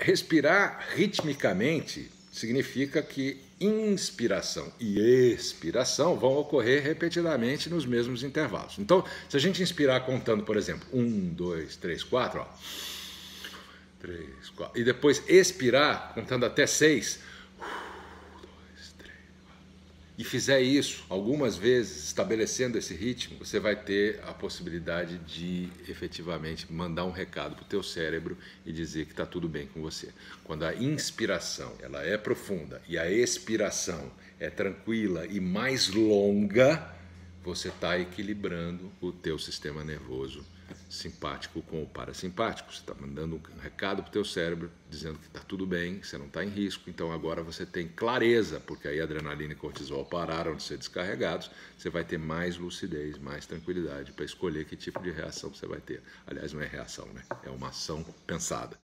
Respirar ritmicamente significa que inspiração e expiração vão ocorrer repetidamente nos mesmos intervalos. Então, se a gente inspirar contando, por exemplo, um, dois, três, quatro, ó, três, quatro, e depois expirar contando até seis, e fizer isso algumas vezes, estabelecendo esse ritmo, você vai ter a possibilidade de efetivamente mandar um recado para o teu cérebro e dizer que está tudo bem com você. Quando a inspiração ela é profunda e a expiração é tranquila e mais longa, você está equilibrando o teu sistema nervoso simpático com o parasimpático. Você está mandando um recado para o teu cérebro dizendo que está tudo bem, você não está em risco. Então agora você tem clareza, porque aí adrenalina e cortisol pararam de ser descarregados. Você vai ter mais lucidez, mais tranquilidade para escolher que tipo de reação você vai ter. Aliás, não é reação, né? É uma ação pensada.